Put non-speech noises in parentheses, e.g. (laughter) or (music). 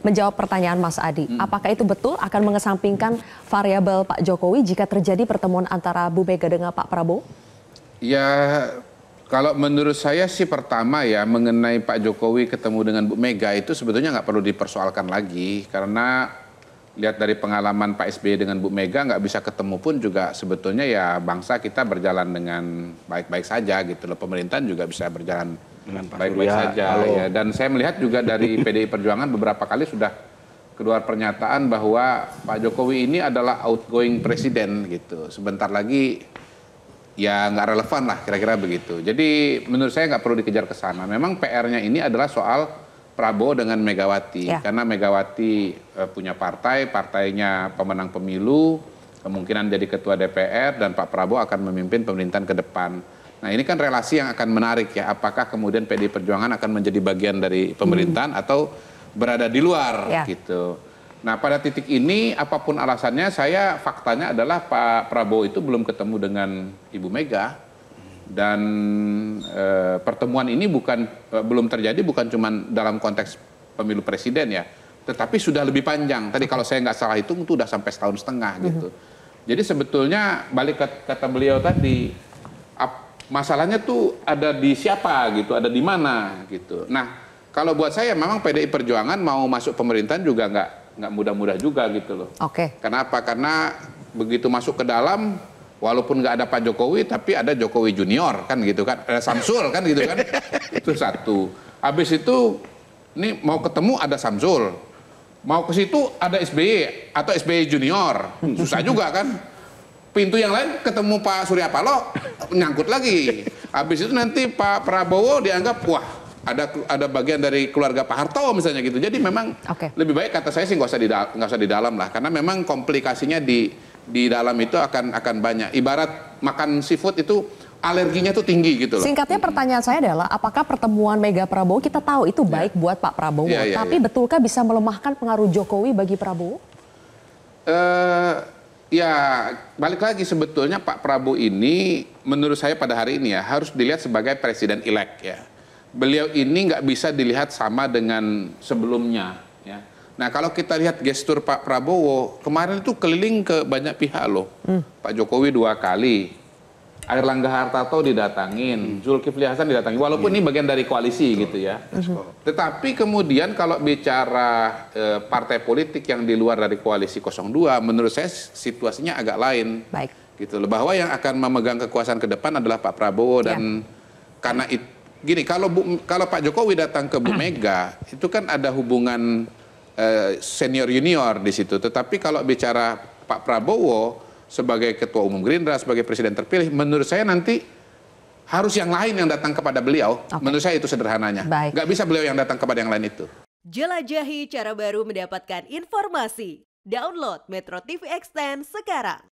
menjawab pertanyaan Mas Adi. Hmm. Apakah itu betul akan mengesampingkan variabel Pak Jokowi jika terjadi pertemuan antara Bu Mega dengan Pak Prabowo? Ya, kalau menurut saya sih pertama ya mengenai Pak Jokowi ketemu dengan Bu Mega itu sebetulnya nggak perlu dipersoalkan lagi karena lihat dari pengalaman Pak SBY dengan Bu Mega nggak bisa ketemu pun juga sebetulnya ya bangsa kita berjalan dengan baik-baik saja gitu loh pemerintahan juga bisa berjalan dengan Pak baik-baik Surya. Ya, saja Halo. ya. Dan saya melihat juga dari (laughs) PDI Perjuangan beberapa kali sudah keluar pernyataan bahwa Pak Jokowi ini adalah outgoing presiden gitu. Sebentar lagi ya nggak relevan lah kira-kira begitu. Jadi menurut saya nggak perlu dikejar ke sana. Memang PR-nya ini adalah soal Prabowo dengan Megawati ya. karena Megawati uh, punya partai, partainya pemenang pemilu, kemungkinan jadi ketua DPR dan Pak Prabowo akan memimpin pemerintahan ke depan. Nah ini kan relasi yang akan menarik ya. Apakah kemudian PD Perjuangan akan menjadi bagian dari hmm. pemerintahan hmm. atau berada di luar ya. gitu. Nah pada titik ini apapun alasannya saya faktanya adalah Pak Prabowo itu belum ketemu dengan Ibu Mega dan e, pertemuan ini bukan e, belum terjadi bukan cuma dalam konteks pemilu presiden ya, tetapi sudah lebih panjang. Tadi kalau saya nggak salah hitung itu sudah sampai setahun setengah gitu. Mm -hmm. Jadi sebetulnya balik kata beliau tadi masalahnya tuh ada di siapa gitu, ada di mana gitu. Nah, kalau buat saya memang PDI Perjuangan mau masuk pemerintahan juga nggak nggak mudah-mudah juga gitu loh. Oke. Okay. Kenapa? Karena begitu masuk ke dalam walaupun nggak ada Pak Jokowi tapi ada Jokowi Junior kan gitu kan, ada eh, Samsul kan gitu kan. (laughs) itu satu. Habis itu ini mau ketemu ada Samsul. Mau ke situ ada SBY atau SBY Junior. Susah juga kan pintu yang lain ketemu Pak Surya Paloh nyangkut lagi. Habis itu nanti Pak Prabowo dianggap wah ada ada bagian dari keluarga Pak Harto misalnya gitu. Jadi memang okay. lebih baik kata saya sih nggak usah di nggak usah di dalam lah karena memang komplikasinya di di dalam itu akan akan banyak. Ibarat makan seafood itu alerginya tuh tinggi gitu loh. Singkatnya pertanyaan saya adalah apakah pertemuan Mega Prabowo kita tahu itu ya. baik yeah. buat Pak Prabowo, yeah, yeah, tapi yeah. betulkah bisa melemahkan pengaruh Jokowi bagi Prabowo? Uh, Ya, balik lagi sebetulnya Pak Prabowo ini menurut saya pada hari ini ya harus dilihat sebagai presiden elect ya. Beliau ini nggak bisa dilihat sama dengan sebelumnya ya. Nah kalau kita lihat gestur Pak Prabowo kemarin itu keliling ke banyak pihak loh. Hmm. Pak Jokowi dua kali, Air Langga Hartarto didatangin, hmm. Zulkifli Hasan didatangi. Walaupun hmm. ini bagian dari koalisi Betul. gitu ya. Betul. Tetapi kemudian kalau bicara e, partai politik yang di luar dari koalisi 02, menurut saya situasinya agak lain. Baik. Gitu loh. Bahwa yang akan memegang kekuasaan ke depan adalah Pak Prabowo iya. dan ya. karena itu gini kalau Bu, kalau Pak Jokowi datang ke Bu hmm. Mega itu kan ada hubungan eh, senior junior di situ. Tetapi kalau bicara Pak Prabowo sebagai ketua umum Gerindra, sebagai presiden terpilih, menurut saya nanti harus yang lain yang datang kepada beliau. Okay. Menurut saya itu sederhananya. Baik. Gak bisa beliau yang datang kepada yang lain itu. Jelajahi cara baru mendapatkan informasi. Download Metro TV Extend sekarang.